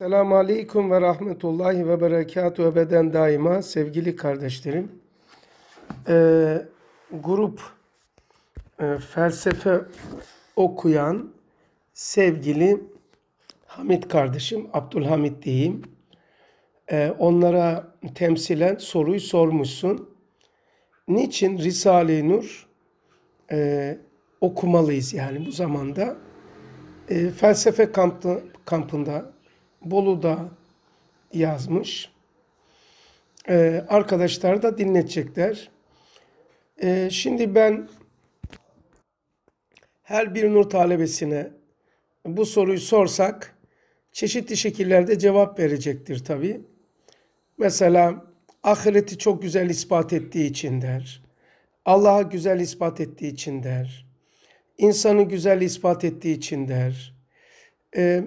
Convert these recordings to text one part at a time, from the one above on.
Selamun Aleyküm ve Rahmetullahi ve Berekatü ebeden daima sevgili kardeşlerim. Ee, grup e, felsefe okuyan sevgili Hamit kardeşim, Abdülhamit diyeyim. Ee, onlara temsilen soruyu sormuşsun. Niçin Risale-i Nur e, okumalıyız yani bu zamanda? E, felsefe kampı, kampında Bolu'da yazmış. Ee, arkadaşlar da dinletecekler. Ee, şimdi ben her bir nur talebesine bu soruyu sorsak çeşitli şekillerde cevap verecektir tabi. Mesela ahireti çok güzel ispat ettiği için der. Allah'a güzel ispat ettiği için der. İnsanı güzel ispat ettiği için der. Ee,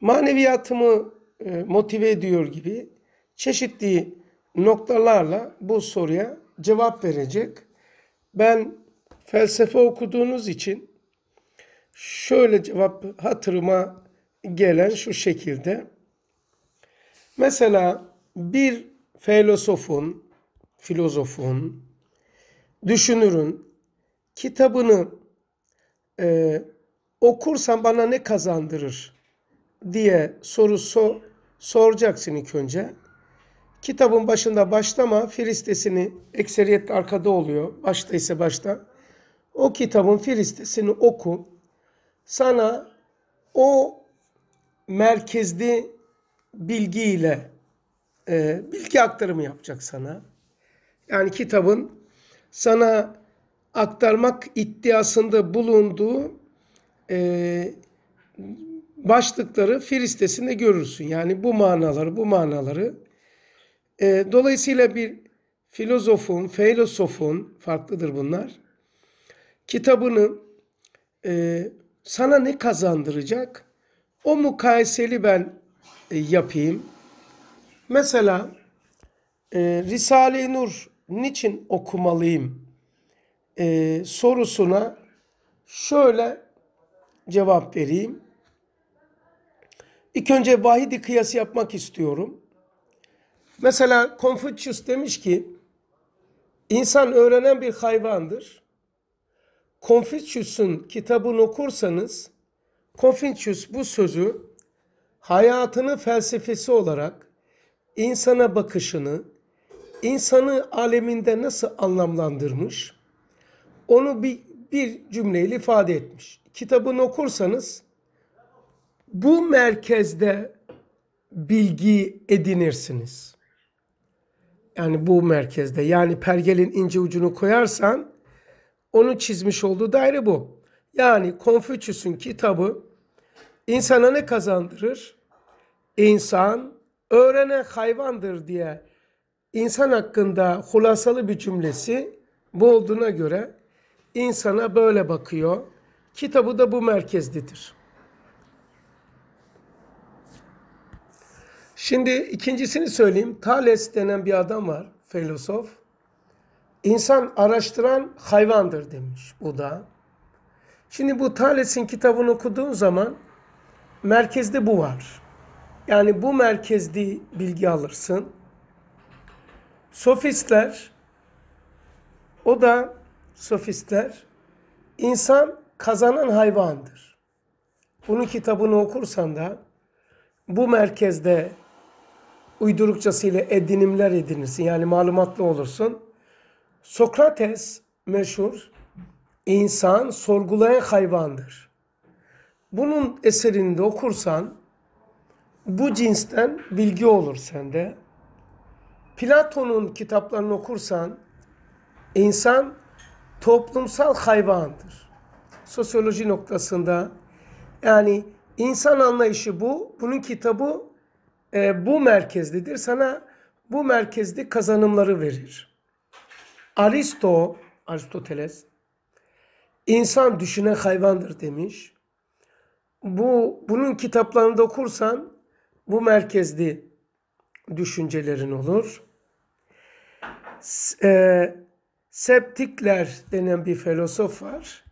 maneviyatımı e, motive ediyor gibi çeşitli noktalarla bu soruya cevap verecek. Ben felsefe okuduğunuz için şöyle cevap hatırıma gelen şu şekilde. Mesela bir filozofun, filozofun, düşünürün kitabını e, okursan bana ne kazandırır diye soru so soracaksın ilk önce. Kitabın başında başlama filistesini ekseriyet arkada oluyor. Başta ise başta. O kitabın filistesini oku. Sana o merkezli bilgiyle e, bilgi aktarımı yapacak sana. Yani kitabın sana aktarmak iddiasında bulunduğu e, başlıkları firistesinde görürsün. Yani bu manaları, bu manaları. E, dolayısıyla bir filozofun, filozofun farklıdır bunlar, kitabını e, sana ne kazandıracak? O mukayeseli ben e, yapayım. Mesela e, Risale-i Nur niçin okumalıyım e, sorusuna şöyle cevap vereyim. İlk önce vahidi kıyası yapmak istiyorum. Mesela Confucius demiş ki insan öğrenen bir hayvandır. Confucius'un kitabını okursanız Confucius bu sözü hayatını felsefesi olarak insana bakışını, insanı aleminde nasıl anlamlandırmış onu bir, bir cümleyle ifade etmiş. Kitabını okursanız bu merkezde bilgi edinirsiniz. Yani bu merkezde yani pergelin ince ucunu koyarsan onun çizmiş olduğu daire bu. Yani Konfüçyüs'ün kitabı insana ne kazandırır? İnsan öğrenen hayvandır diye insan hakkında hulasalı bir cümlesi bu olduğuna göre insana böyle bakıyor. Kitabı da bu merkezdedir. Şimdi ikincisini söyleyeyim. Thales denen bir adam var, filozof. İnsan araştıran hayvandır demiş bu da. Şimdi bu Thales'in kitabını okuduğun zaman merkezde bu var. Yani bu merkezde bilgi alırsın. Sofistler o da sofistler insan kazanan hayvandır. Bunun kitabını okursan da bu merkezde uydurukçasıyla edinimler edinirsin. Yani malumatlı olursun. Sokrates meşhur insan sorgulayan hayvandır. Bunun eserini de okursan bu cinsten bilgi olur sende. Platon'un kitaplarını okursan insan toplumsal hayvandır. Sosyoloji noktasında yani insan anlayışı bu. Bunun kitabı e, bu merkezlidir. Sana bu merkezli kazanımları verir. Aristo, Aristoteles, insan düşünen hayvandır demiş. Bu bunun kitaplarını da okursan bu merkezli düşüncelerin olur. E, Septikler denen bir filozof var.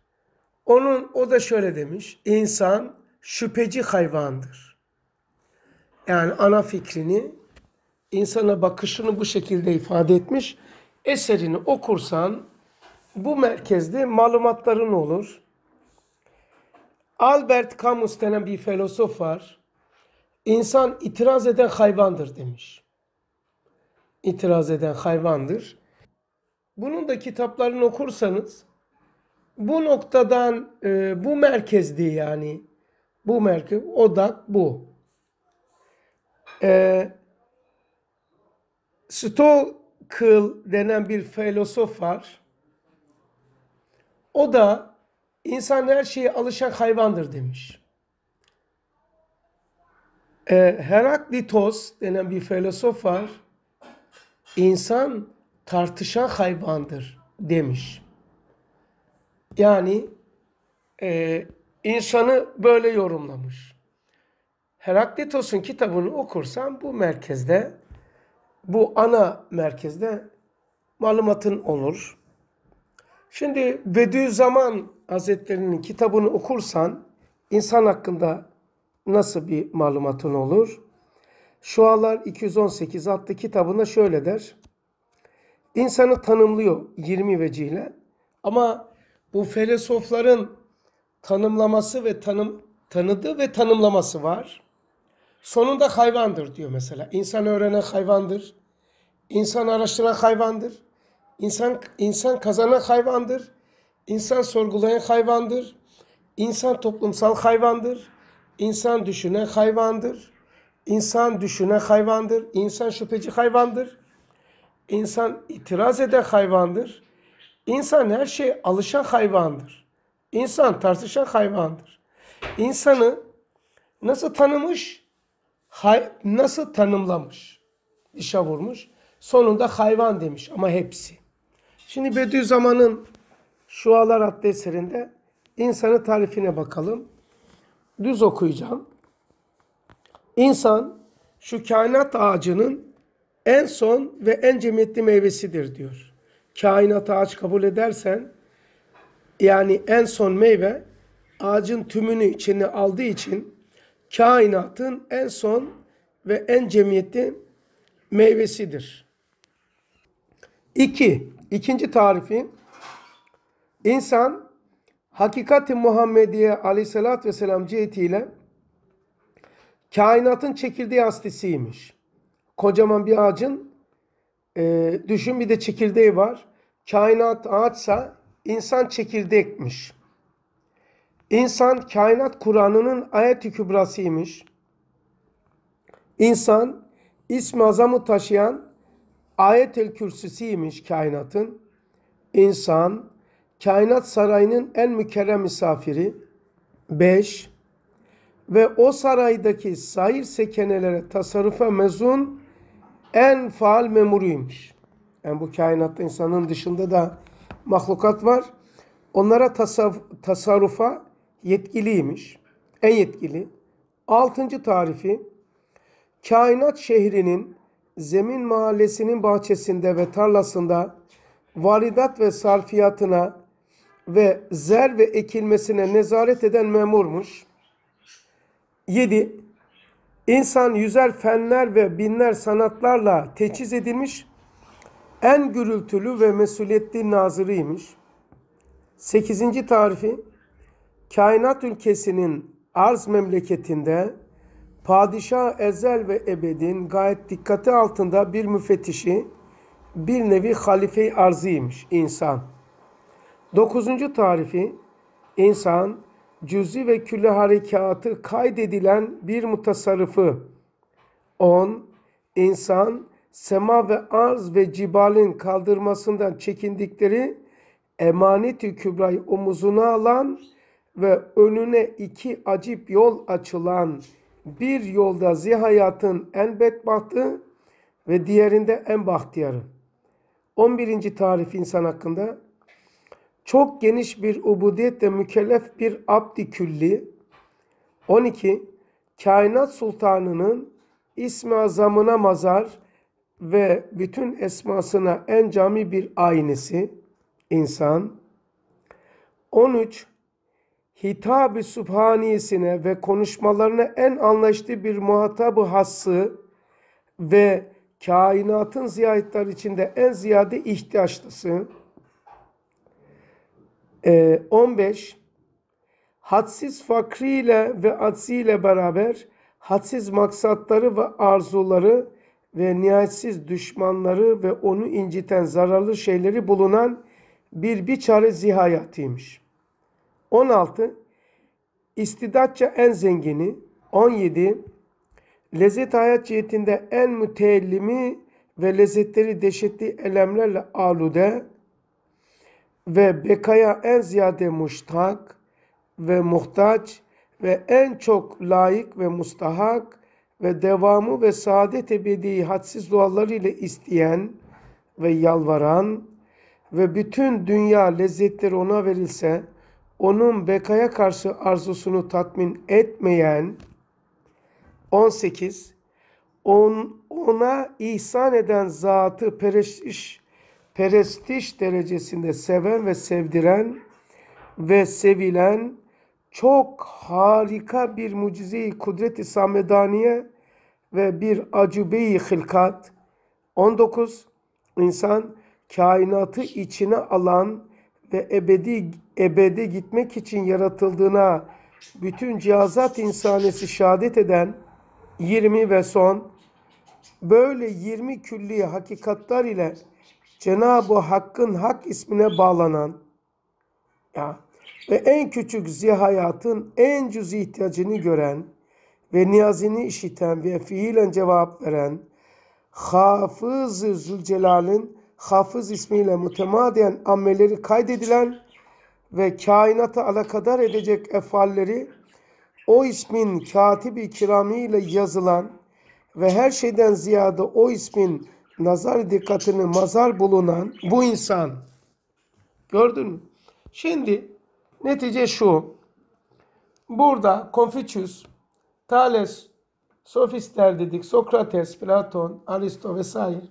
Onun o da şöyle demiş. İnsan şüpheci hayvandır yani ana fikrini, insana bakışını bu şekilde ifade etmiş. Eserini okursan bu merkezde malumatların olur. Albert Camus denen bir filozof var. İnsan itiraz eden hayvandır demiş. İtiraz eden hayvandır. Bunun da kitaplarını okursanız bu noktadan e, bu merkezdi yani bu merkez odak bu. E, Stokel denen bir filozof var. O da insan her şeye alışan hayvandır demiş. E, Heraklitos denen bir filozof var. İnsan tartışan hayvandır demiş. Yani e, insanı böyle yorumlamış. Heraklitos'un kitabını okursan bu merkezde, bu ana merkezde malumatın olur. Şimdi zaman Hazretleri'nin kitabını okursan insan hakkında nasıl bir malumatın olur? Şualar 218 adlı kitabında şöyle der. İnsanı tanımlıyor 20 vecihle ama bu filozofların tanımlaması ve tanım tanıdığı ve tanımlaması var. Sonunda hayvandır diyor mesela. İnsan öğrenen hayvandır. İnsan araştıran hayvandır. İnsan, insan kazanan hayvandır. İnsan sorgulayan hayvandır. İnsan toplumsal hayvandır. İnsan düşünen hayvandır. İnsan düşünen hayvandır. İnsan şüpheci hayvandır. İnsan itiraz eden hayvandır. İnsan her şeye alışan hayvandır. İnsan tartışan hayvandır. İnsanı nasıl tanımış? hay, nasıl tanımlamış? Dişe vurmuş. Sonunda hayvan demiş ama hepsi. Şimdi Bediüzzaman'ın Şualar adlı eserinde insanı tarifine bakalım. Düz okuyacağım. İnsan şu kainat ağacının en son ve en cemiyetli meyvesidir diyor. Kainat ağaç kabul edersen yani en son meyve ağacın tümünü içine aldığı için kainatın en son ve en cemiyeti meyvesidir. İki, ikinci tarifi insan hakikati Muhammediye aleyhissalatü vesselam cihetiyle kainatın çekirdeği hastisiymiş. Kocaman bir ağacın e, düşün bir de çekirdeği var. Kainat ağaçsa insan çekirdekmiş. İnsan kainat Kur'an'ının ayet-i kübrasıymış. İnsan ismi azamı taşıyan ayet i kürsüsüymüş kainatın. İnsan kainat sarayının en mükerrem misafiri. 5. Ve o saraydaki sair sekenelere tasarrufa mezun en faal memuruymuş. Yani bu kainatta insanın dışında da mahlukat var. Onlara tasarrufa yetkiliymiş. En yetkili. Altıncı tarifi kainat şehrinin zemin mahallesinin bahçesinde ve tarlasında varidat ve sarfiyatına ve zer ve ekilmesine nezaret eden memurmuş. 7. İnsan yüzer fenler ve binler sanatlarla teçhiz edilmiş, en gürültülü ve mesuliyetli nazırıymış. 8. tarifi kainat ülkesinin arz memleketinde padişah ezel ve ebedin gayet dikkati altında bir müfettişi, bir nevi halife-i arziymiş insan. Dokuzuncu tarifi, insan cüzi ve külle harekatı kaydedilen bir mutasarrıfı. On insan sema ve arz ve cibalin kaldırmasından çekindikleri emanet-i kübrayı omuzuna alan ve önüne iki acip yol açılan bir yolda zihayatın en bedbahtı ve diğerinde en bahtiyarı. 11. tarif insan hakkında çok geniş bir ubudiyetle mükellef bir abdi külli. 12. Kainat sultanının ismi azamına mazar ve bütün esmasına en cami bir aynesi insan. 13 hitab-ı sübhanisine ve konuşmalarına en anlaştığı bir muhatabı hası ve kainatın ziyaretler içinde en ziyade ihtiyaçlısı. E, ee, 15. Hadsiz fakriyle ve adziyle beraber hadsiz maksatları ve arzuları ve nihayetsiz düşmanları ve onu inciten zararlı şeyleri bulunan bir biçare zihayatıymış.'' 16. İstidatça en zengini. 17. Lezzet hayat cihetinde en müteellimi ve lezzetleri deşetli elemlerle alude ve bekaya en ziyade muştak ve muhtaç ve en çok layık ve mustahak ve devamı ve saadet ebedi hadsiz ile isteyen ve yalvaran ve bütün dünya lezzetleri ona verilse onun bekaya karşı arzusunu tatmin etmeyen 18 on, ona ihsan eden zatı perestiş perestiş derecesinde seven ve sevdiren ve sevilen çok harika bir mucizeyi kudreti samedaniye ve bir acübe-i 19. insan kainatı içine alan ve ebedi ebede gitmek için yaratıldığına bütün cihazat insanesi şehadet eden 20 ve son böyle 20 külli hakikatlar ile Cenab-ı Hakk'ın Hak ismine bağlanan ya ve en küçük zihayatın en cüz ihtiyacını gören ve niyazini işiten ve fiilen cevap veren Hafız-ı Zülcelal'in hafız ismiyle mütemadiyen ammeleri kaydedilen ve kainata alakadar edecek efalleri o ismin katibi kiramiyle yazılan ve her şeyden ziyade o ismin nazar dikkatini mazar bulunan bu insan. Gördün mü? Şimdi netice şu. Burada Konfüçyüs, Thales, Sofistler dedik, Sokrates, Platon, Aristo vesaire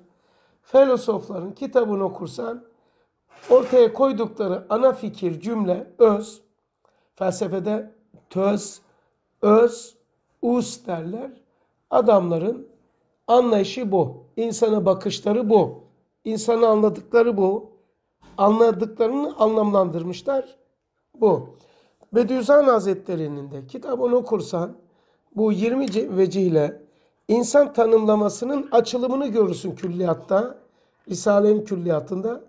filozofların kitabını okursan ortaya koydukları ana fikir, cümle, öz, felsefede töz, öz, us derler. Adamların anlayışı bu. İnsana bakışları bu. insanı anladıkları bu. Anladıklarını anlamlandırmışlar bu. Bediüzzaman Hazretleri'nin de kitabını okursan bu 20 vecihle İnsan tanımlamasının açılımını görürsün külliyatta. Risale'nin külliyatında.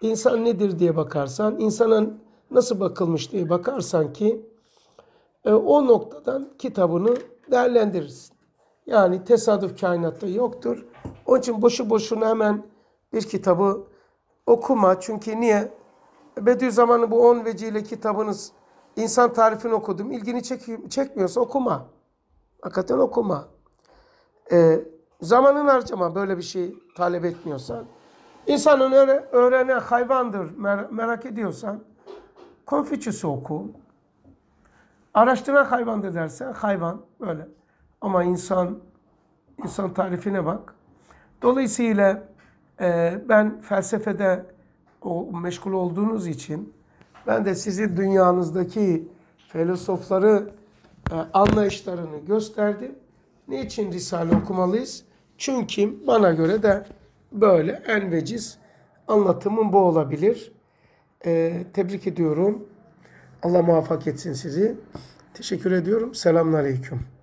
İnsan nedir diye bakarsan, insana nasıl bakılmış diye bakarsan ki e, o noktadan kitabını değerlendirirsin. Yani tesadüf kainatta yoktur. Onun için boşu boşuna hemen bir kitabı okuma. Çünkü niye? Bediüzzaman'ın bu 10 veciyle kitabınız insan tarifini okudum. İlgini çek çekmiyorsa okuma. Hakikaten okuma. E, zamanını harcama böyle bir şey talep etmiyorsan. insanın öğre, öğrenen hayvandır mer merak ediyorsan. Konfüçyüs'ü oku. Araştıran hayvandır dersen hayvan böyle. Ama insan, insan tarifine bak. Dolayısıyla e, ben felsefede o meşgul olduğunuz için ben de sizin dünyanızdaki filozofları e, anlayışlarını gösterdim. Niçin Risale okumalıyız? Çünkü bana göre de böyle en veciz anlatımım bu olabilir. Ee, tebrik ediyorum. Allah muvaffak etsin sizi. Teşekkür ediyorum. Selamun Aleyküm.